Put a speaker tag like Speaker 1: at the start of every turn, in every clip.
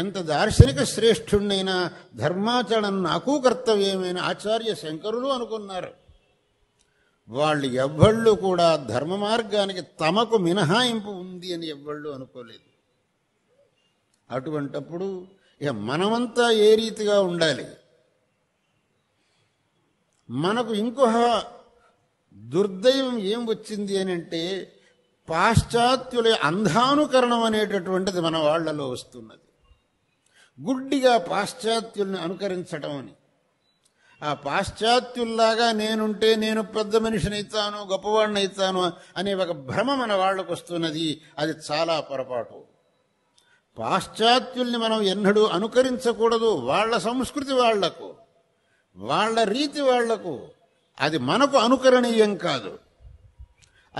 Speaker 1: ఎంత దార్శనిక శ్రేష్ఠుణ్ణైనా ధర్మాచరణ నాకు కర్తవ్యమైన ఆచార్య శంకరులు అనుకున్నారు వాళ్ళు ఎవ్వళ్ళు కూడా ధర్మ మార్గానికి తమకు మినహాయింపు ఉంది అని ఎవ్వళ్ళు అనుకోలేదు అటువంటప్పుడు ఇక మనమంతా ఏ రీతిగా ఉండాలి మనకు ఇంకొక దుర్దైవం ఏం వచ్చింది అని అంటే పాశ్చాత్యుల అంధానుకరణం అనేటటువంటిది మన వాళ్లలో వస్తున్నది గుడ్డిగా పాశ్చాత్యుల్ని అనుకరించటం అని ఆ పాశ్చాత్యుల్లాగా నేనుంటే నేను పెద్ద మనిషినైతాను అవుతాను అనే ఒక భ్రమ మన వాళ్ళకు వస్తున్నది అది చాలా పొరపాటు పాశ్చాత్యుల్ని మనం ఎన్నడూ అనుకరించకూడదు వాళ్ళ సంస్కృతి వాళ్లకు వాళ్ళ రీతి వాళ్లకు అది మనకు అనుకరణీయం కాదు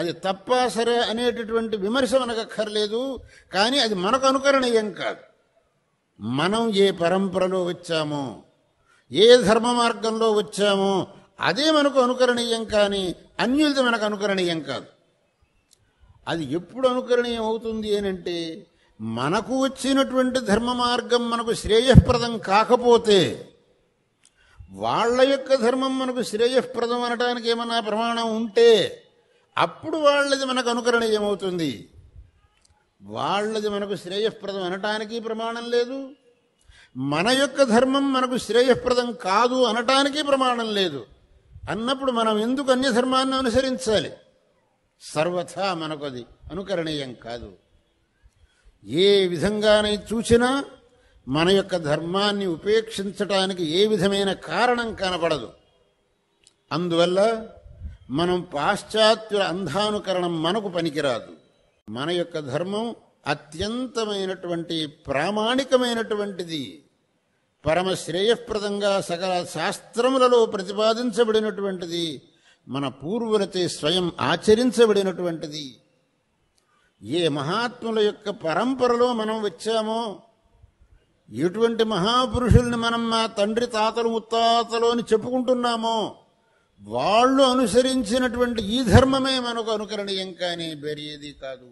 Speaker 1: అది తప్ప సరే అనేటటువంటి విమర్శ మనకు అక్కర్లేదు కానీ అది మనకు అనుకరణీయం కాదు మనం ఏ పరంపరలో వచ్చామో ఏ ధర్మ మార్గంలో వచ్చామో అదే మనకు అనుకరణీయం కానీ అన్యులది మనకు అనుకరణీయం కాదు అది ఎప్పుడు అనుకరణీయం అవుతుంది అంటే మనకు వచ్చినటువంటి ధర్మ మార్గం మనకు శ్రేయస్ప్రదం కాకపోతే వాళ్ళ యొక్క ధర్మం మనకు శ్రేయస్ప్రదం అనడానికి ఏమన్నా ప్రమాణం ఉంటే అప్పుడు వాళ్ళది మనకు అనుకరణీయమవుతుంది వాళ్ళది మనకు శ్రేయస్ప్రదం అనటానికి ప్రమాణం లేదు మన యొక్క ధర్మం మనకు శ్రేయస్ప్రదం కాదు అనటానికి ప్రమాణం లేదు అన్నప్పుడు మనం ఎందుకు అన్య ధర్మాన్ని అనుసరించాలి సర్వథా మనకు అది అనుకరణీయం కాదు ఏ విధంగానే చూసినా మన యొక్క ధర్మాన్ని ఉపేక్షించటానికి ఏ విధమైన కారణం కనపడదు అందువల్ల మనం పాశ్చాత్యుల అంధానుకరణం మనకు పనికిరాదు మన యొక్క ధర్మం అత్యంతమైనటువంటి ప్రామాణికమైనటువంటిది పరమ శ్రేయప్రదంగా సకల శాస్త్రములలో ప్రతిపాదించబడినటువంటిది మన పూర్వులచే స్వయం ఆచరించబడినటువంటిది ఏ మహాత్ముల యొక్క పరంపరలో మనం వచ్చామో ఎటువంటి మహాపురుషుల్ని మనం మా తండ్రి తాతలు ముత్తాతలు అని చెప్పుకుంటున్నామో వాళ్ళు అనుసరించినటువంటి ఈ ధర్మమే మనకు అనుకరణీయం కానీ బెరియేది కాదు